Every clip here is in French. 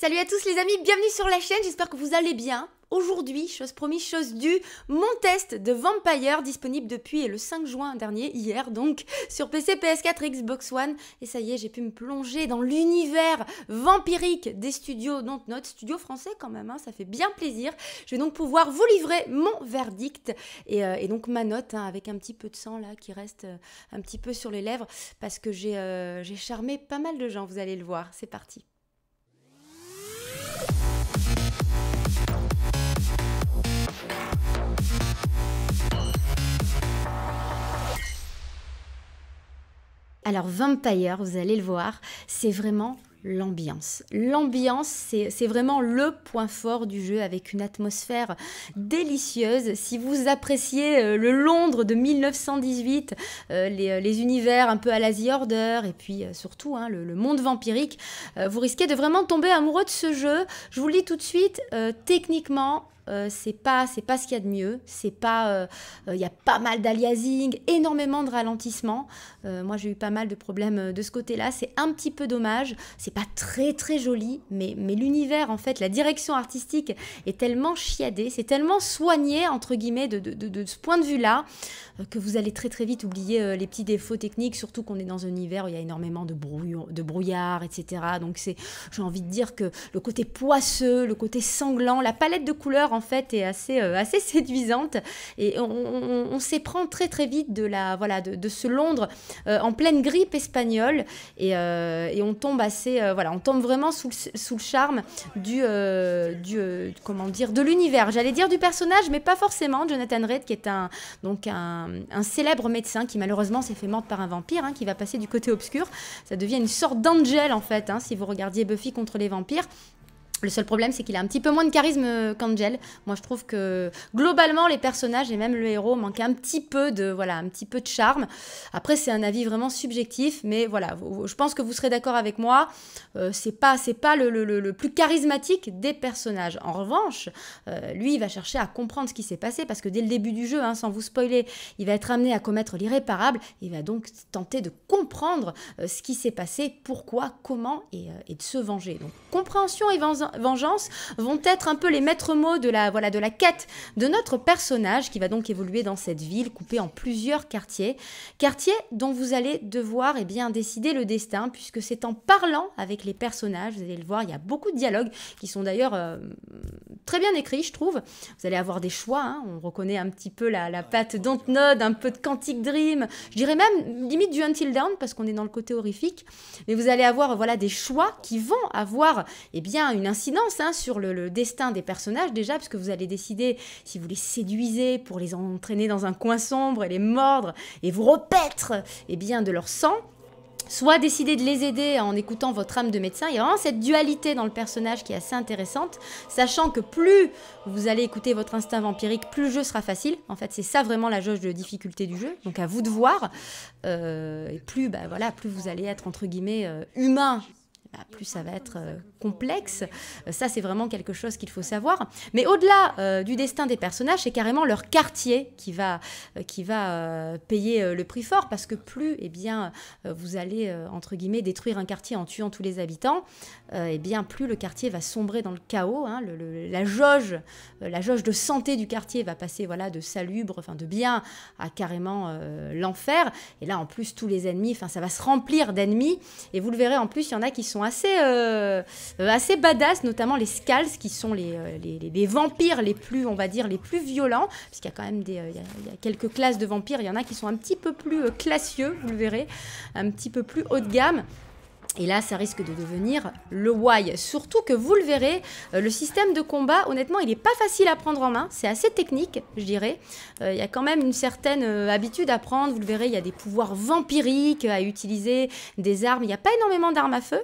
Salut à tous les amis, bienvenue sur la chaîne, j'espère que vous allez bien. Aujourd'hui, chose promise, chose due, mon test de Vampire disponible depuis le 5 juin dernier, hier donc, sur PC, PS4, Xbox One. Et ça y est, j'ai pu me plonger dans l'univers vampirique des studios Don't notre studio français quand même, hein, ça fait bien plaisir. Je vais donc pouvoir vous livrer mon verdict et, euh, donc ma note hein, avec un petit peu de sang là qui reste euh, un petit peu sur les lèvres parce que euh, j'ai charmé pas mal de gens, vous allez le voir. C'est parti. Alors Vampire, vous allez le voir, c'est vraiment l'ambiance. L'ambiance, c'est vraiment le point fort du jeu avec une atmosphère délicieuse. Si vous appréciez euh, le Londres de 1918, euh, euh, les, univers un peu à l'Asie Order et puis surtout hein, le, le, monde vampirique, vous risquez de vraiment tomber amoureux de ce jeu. Je vous le dis tout de suite, techniquement, euh, c'est pas c'est pas ce qu'il y a de mieux. C'est pas euh, euh, il y a pas mal d'aliasing, énormément de ralentissement. moi j'ai eu pas mal de problèmes de ce côté-là. C'est un petit peu dommage. C'est pas très très joli, mais mais l'univers en fait, la direction artistique est tellement chiadée, c'est tellement soigné entre guillemets de, de, de, ce point de vue-là que vous allez très très vite oublier les petits défauts techniques, surtout qu'on est dans un univers où il y a énormément de, brouillon, de brouillard, etc. Donc c'est j'ai envie de dire que le côté poisseux, le côté sanglant, la palette de couleurs en en fait est assez, euh, assez séduisante et on, s'éprend très très vite de, la, voilà, de, ce Londres euh, en pleine grippe espagnole et, euh, on tombe assez, voilà, on tombe vraiment sous le, charme du, du comment dire, de l'univers. J'allais dire du personnage, mais pas forcément. Jonathan Reed, qui est un, donc un, célèbre médecin qui malheureusement s'est fait mordre par un vampire, hein, qui va passer du côté obscur. Ça devient une sorte d'angel en fait, hein, si vous regardiez Buffy contre les vampires. Le seul problème, c'est qu'il a un petit peu moins de charisme euh, qu'Angel. Moi, je trouve que globalement, les personnages et même le héros manquent un petit peu de voilà, un petit peu de charme. Après, c'est un avis vraiment subjectif, mais voilà, je pense que vous serez d'accord avec moi. Euh, c'est pas, c'est pas le, plus charismatique des personnages. En revanche, euh, lui, il va chercher à comprendre ce qui s'est passé parce que dès le début du jeu, hein, sans vous spoiler, il va être amené à commettre l'irréparable. Il va donc tenter de comprendre ce qui s'est passé, pourquoi, comment et, et de se venger. Donc, compréhension et vengeance vengeance vont être un peu les maîtres mots de la, voilà, de la quête de notre personnage qui va donc évoluer dans cette ville coupée en plusieurs quartiers. Quartiers dont vous allez devoir et eh bien, décider le destin puisque c'est en parlant avec les personnages, vous allez le voir, il y a beaucoup de dialogues qui sont d'ailleurs euh, très bien écrit, je trouve. Vous allez avoir des choix, hein. on reconnaît un petit peu la, la patte node un peu de Cantique Dream, je dirais même limite du Until Dawn parce qu'on est dans le côté horrifique. Mais vous allez avoir voilà des choix qui vont avoir eh bien une incidence hein, sur le, destin des personnages déjà, parce que vous allez décider si vous les séduisez pour les entraîner dans un coin sombre et les mordre et vous repaître eh bien de leur sang soit décider de les aider en écoutant votre âme de médecin. Il y a vraiment cette dualité dans le personnage qui est assez intéressante, sachant que plus vous allez écouter votre instinct vampirique, plus le jeu sera facile. En fait, c'est ça vraiment la jauge de difficulté du jeu. Donc à vous de voir. Euh, et plus, bah, voilà, plus vous allez être entre guillemets euh, humain bah, plus ça va être euh, complexe. Euh, ça, c'est vraiment quelque chose qu'il faut savoir. Mais au-delà euh, du destin des personnages, c'est carrément leur quartier qui va, qui va payer le prix fort, parce que plus eh bien, vous allez, entre guillemets, détruire un quartier en tuant tous les habitants, eh bien, plus le quartier va sombrer dans le chaos. Hein. la, jauge, la jauge de santé du quartier va passer voilà, de salubre, enfin de bien, à carrément l'enfer. Et là, en plus, tous les ennemis, enfin, ça va se remplir d'ennemis. Et vous le verrez, en plus, il y en a qui sont assez, euh, euh, assez badass, notamment les Scals, qui sont euh, les, vampires les plus, on va dire, les plus violents, puisqu'il y a quand même des, quelques classes de vampires, il y en a qui sont un petit peu plus classieux, vous le verrez, un petit peu plus haut de gamme. Et là, ça risque de devenir le why. Surtout que vous le verrez, euh, le système de combat, honnêtement, il n'est pas facile à prendre en main. C'est assez technique, je dirais. Euh, il y a quand même une certaine euh, habitude à prendre. Vous le verrez, il y a des pouvoirs vampiriques à utiliser, des armes. Il n'y a pas énormément d'armes à feu.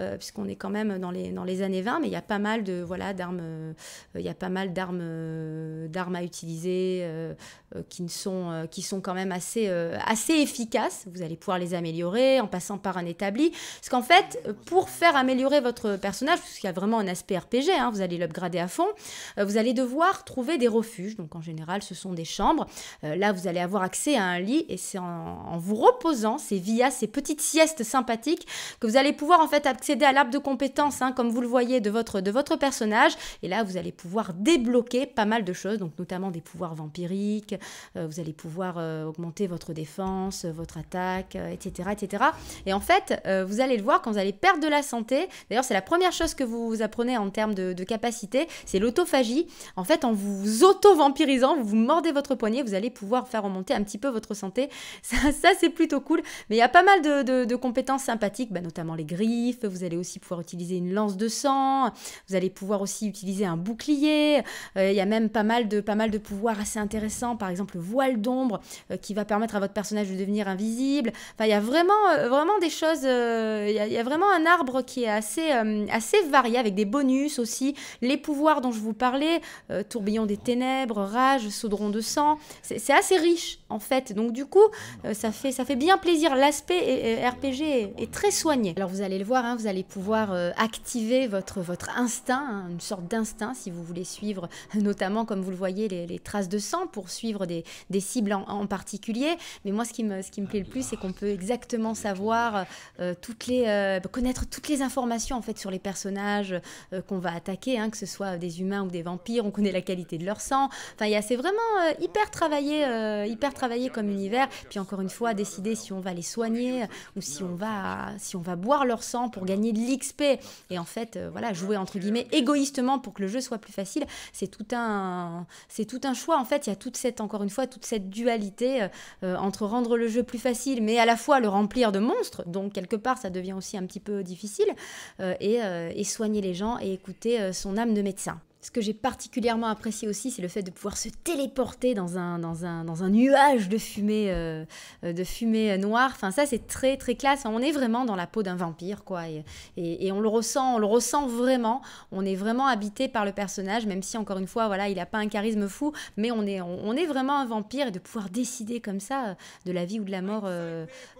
Euh, puisqu'on est quand même dans les, dans les années 20, mais il y a pas mal de voilà d'armes, euh, il y a pas mal d'armes euh, d'armes à utiliser qui ne sont qui sont quand même assez assez efficaces. Vous allez pouvoir les améliorer en passant par un établi, parce qu'en fait pour faire améliorer votre personnage, parce qu'il y a vraiment un aspect RPG, hein, vous allez l'upgrader à fond, vous allez devoir trouver des refuges. Donc en général, ce sont des chambres. là, vous allez avoir accès à un lit et c'est en, en vous reposant, c'est via ces petites siestes sympathiques que vous allez pouvoir en fait accéder à l'arbre de compétences, hein, comme vous le voyez, de votre, de votre personnage. Et là, vous allez pouvoir débloquer pas mal de choses, donc notamment des pouvoirs vampiriques, euh, vous allez pouvoir euh, augmenter votre défense, euh, votre attaque, etc., etc. Et en fait, vous allez le voir, quand vous allez perdre de la santé, d'ailleurs, c'est la première chose que vous, apprenez en termes de, capacité, c'est l'autophagie. En fait, en vous auto-vampirisant, vous, vous mordez votre poignet, vous allez pouvoir faire remonter un petit peu votre santé. Ça, c'est plutôt cool. Mais il y a pas mal de, compétences sympathiques, bah, notamment les griffes, vous allez aussi pouvoir utiliser une lance de sang, vous allez pouvoir aussi utiliser un bouclier, euh, il y a même pas mal, de, pas mal de pouvoirs assez intéressants, par exemple le voile d'ombre euh, qui va permettre à votre personnage de devenir invisible, enfin il y a vraiment, euh, vraiment des choses, il y, a, vraiment un arbre qui est assez, assez varié avec des bonus aussi, les pouvoirs dont je vous parlais, tourbillon des ténèbres, rage, saudron de sang, c'est assez riche en fait, donc du coup ça, fait, ça fait bien plaisir, l'aspect RPG est, très soigné. Alors vous allez le voir, hein, vous allez pouvoir euh, activer votre, votre instinct, hein, une sorte d'instinct si vous voulez suivre, notamment comme vous le voyez, les, traces de sang pour suivre des, des cibles en, particulier. Mais moi, ce qui me, ce qui me plaît le plus, c'est qu'on peut exactement savoir euh, toutes les, euh, connaître toutes les informations en fait sur les personnages qu'on va attaquer, hein, que ce soit des humains ou des vampires. On connaît la qualité de leur sang. Enfin, c'est vraiment hyper travaillé, hyper travaillé comme univers. Puis encore une fois, décider si on va les soigner ou si on va, si on va boire leur sang pour gagner de l'XP. Et en fait, euh, voilà, jouer entre guillemets égoïstement pour que le jeu soit plus facile, c'est tout un, c'est tout un choix. En fait, il y a toute cette, encore une fois, toute cette dualité euh, euh, entre rendre le jeu plus facile, mais à la fois le remplir de monstres, donc quelque part, ça devient aussi un petit peu difficile, et, soigner les gens et écouter son âme de médecin. Ce que j'ai particulièrement apprécié aussi, c'est le fait de pouvoir se téléporter dans un, dans un, dans un nuage de fumée, euh, euh, de fumée euh, noire. Enfin, ça, c'est très, très classe. on est vraiment dans la peau d'un vampire, quoi. Et, on le ressent, on le ressent vraiment. On est vraiment habité par le personnage, même si, encore une fois, voilà, il n'a pas un charisme fou, mais on est, on, est vraiment un vampire et de pouvoir décider comme ça de la vie ou de la mort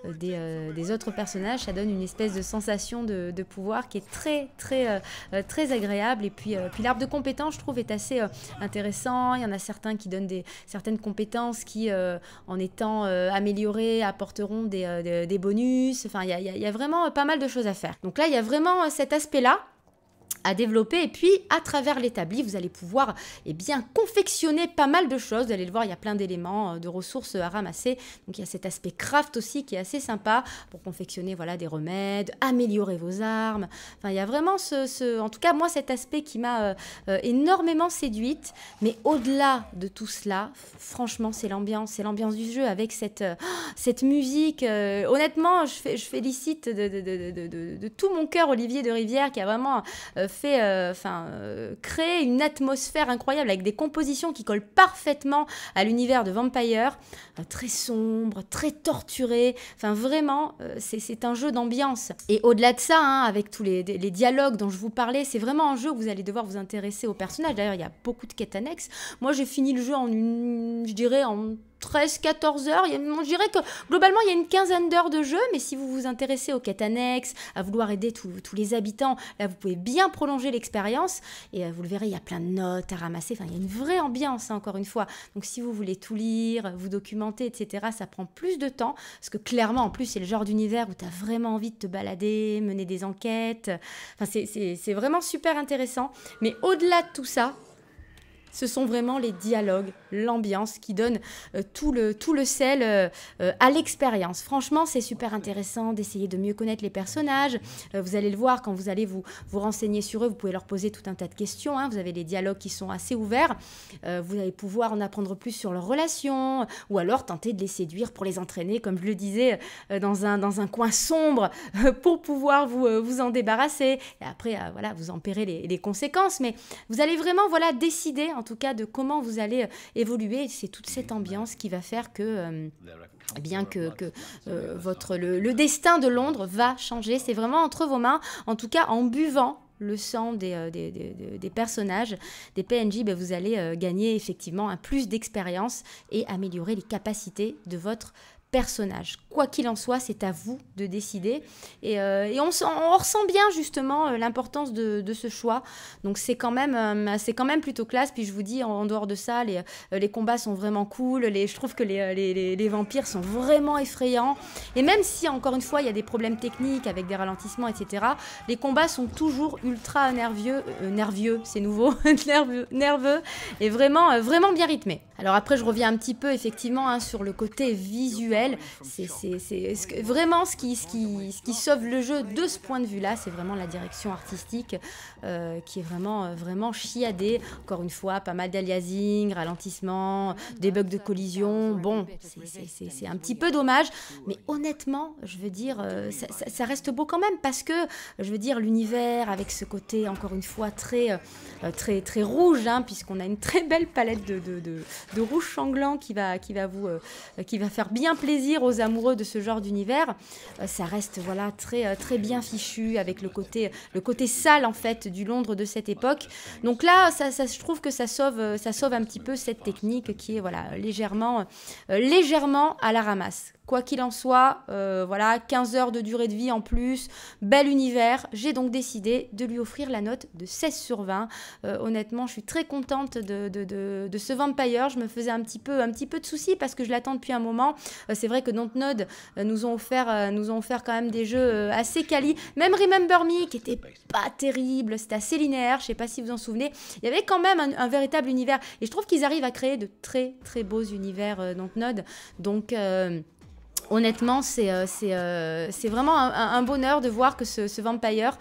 des, autres personnages, ça donne une espèce de sensation de, pouvoir qui est très, très, très agréable. Et puis, puis l'arbre de compétence je trouve, est assez euh, intéressant. Il y en a certains qui donnent des, certaines compétences qui, euh, en étant euh, améliorées, apporteront des, bonus. Enfin, il y, il y, a vraiment pas mal de choses à faire. Donc là, il y a vraiment cet aspect-là à développer. Et puis, à travers l'établi, vous allez pouvoir et eh bien, confectionner pas mal de choses. Vous allez le voir, il y a plein d'éléments, euh, de ressources euh, à ramasser. Donc, il y a cet aspect craft aussi qui est assez sympa pour confectionner voilà, des remèdes, améliorer vos armes. Enfin, il y a vraiment ce... En tout cas, moi, cet aspect qui m'a euh, énormément séduite. Mais au-delà de tout cela, franchement, c'est l'ambiance. C'est l'ambiance du jeu avec cette, cette musique. honnêtement, je, je félicite de, de, de, de, tout mon cœur Olivier de Rivière qui a vraiment fait, euh, enfin, euh, créer une atmosphère incroyable avec des compositions qui collent parfaitement à l'univers de Vampire, euh, très sombre, très torturé. Enfin, vraiment, c'est un jeu d'ambiance. Et au-delà de ça, hein, avec tous les, les, dialogues dont je vous parlais, c'est vraiment un jeu où vous allez devoir vous intéresser aux personnages. D'ailleurs, il y a beaucoup de quêtes annexes. Moi, j'ai fini le jeu en une, je dirais, en 13-14 heures. on dirait que globalement, il y a une quinzaine d'heures de jeu, mais si vous vous intéressez aux quêtes annexes, à vouloir aider tous les habitants, là, vous pouvez bien prolonger l'expérience. Et euh, vous le verrez, il y a plein de notes à ramasser. Enfin, il y a une vraie ambiance, hein, encore une fois. Donc, si vous voulez tout lire, vous documenter, etc., ça prend plus de temps. Parce que clairement, en plus, c'est le genre d'univers où tu as vraiment envie de te balader, mener des enquêtes. Enfin, c'est vraiment super intéressant. Mais au-delà de tout ça, ce sont vraiment les dialogues, l'ambiance qui donne euh, tout, le, tout le sel euh, euh, à l'expérience. Franchement, c'est super intéressant d'essayer de mieux connaître les personnages. vous allez le voir quand vous allez vous, vous renseigner sur eux, vous pouvez leur poser tout un tas de questions. Hein. Vous avez des dialogues qui sont assez ouverts. vous allez pouvoir en apprendre plus sur leurs relations ou alors tenter de les séduire pour les entraîner, comme je le disais, dans, un, dans un coin sombre pour pouvoir vous, en débarrasser. Et après, voilà, vous en paierez les, conséquences. Mais vous allez vraiment voilà, décider en tout cas de comment vous allez euh, évoluer. C'est toute cette ambiance qui va faire que, euh, eh bien que, euh, votre, le, destin de Londres va changer. C'est vraiment entre vos mains, en tout cas en buvant le sang des, des, personnages, des PNJ, ben, vous allez gagner effectivement un plus d'expérience et améliorer les capacités de votre personnage. Quoi qu'il en soit, c'est à vous de décider. Et, euh, on, ressent bien justement euh, l'importance de, ce choix. Donc c'est quand même, euh, c'est quand même plutôt classe. Puis je vous dis, en, dehors de ça, les, combats sont vraiment cool. Les, je trouve que les, vampires sont vraiment effrayants. Et même si encore une fois il y a des problèmes techniques avec des ralentissements, etc. Les combats sont toujours ultra nerveux. nerveux, c'est nouveau, nerveux, nerveux, et vraiment, vraiment bien rythmés. Alors après, je reviens un petit peu effectivement hein, sur le côté visuel c'est vraiment ce qui, sauve le jeu de ce point de vue-là, c'est vraiment la direction artistique euh, qui est vraiment, euh, vraiment chiadée. Encore une fois, pas mal d'aliasing, ralentissement, des bah, bugs de collision. Bon, c'est un petit peu dommage, mais honnêtement, je veux dire, euh, ça, reste beau quand même parce que, je veux dire, l'univers avec ce côté, encore une fois, très, très, très rouge, hein, puisqu'on a une très belle palette de, de, rouge sanglant qui va, vous, qui va faire bien plaisir aux amoureux de ce genre d'univers. Euh, ça reste voilà très euh, très bien fichu avec le côté le côté sale en fait du Londres de cette époque. Donc là, ça, ça je trouve que ça sauve euh, ça sauve un petit peu cette technique qui est voilà légèrement légèrement à la ramasse. Quoi qu'il en soit, euh, voilà, 15 heures de durée de vie en plus, bel univers. J'ai donc décidé de lui offrir la note de 16 sur 20. Euh, honnêtement, je suis très contente de, ce Vampire. Je me faisais un petit peu, un petit peu de soucis parce que je l'attends depuis un moment. Euh, c'est vrai que Dontnod nous ont offert, nous ont quand même des jeux assez quali. Même Remember Me, qui était pas terrible, c'était assez linéaire. Je sais pas si vous en souvenez. Il y avait quand même un, véritable univers. Et je trouve qu'ils arrivent à créer de très très beaux univers Dontnod. Donc honnêtement, c'est euh, euh, vraiment un, bonheur de voir que ce, vampire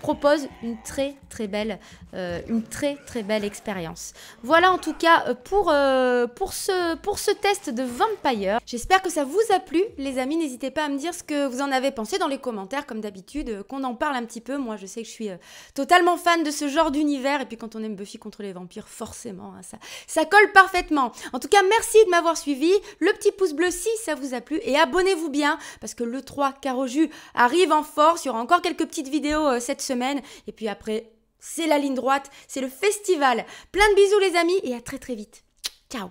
propose une très très belle, euh, une très, très belle expérience. Voilà en tout cas pour, ce, test de vampire. J'espère que ça vous a plu, les amis. N'hésitez pas à me dire ce que vous en avez pensé dans les commentaires, comme d'habitude, qu'on en parle un petit peu. Moi, je sais que je suis totalement fan de ce genre d'univers. Et puis quand on aime Buffy contre les vampires, forcément, hein, ça, colle parfaitement. En tout cas, merci de m'avoir suivi. Le petit pouce bleu si ça vous a plu. Et abonnez-vous bien parce que le 3 Jus arrive en force. Il y aura encore quelques petites vidéos euh, cette semaine. Et puis après, c'est la ligne droite, c'est le festival. Plein de bisous les amis et à très très vite. Ciao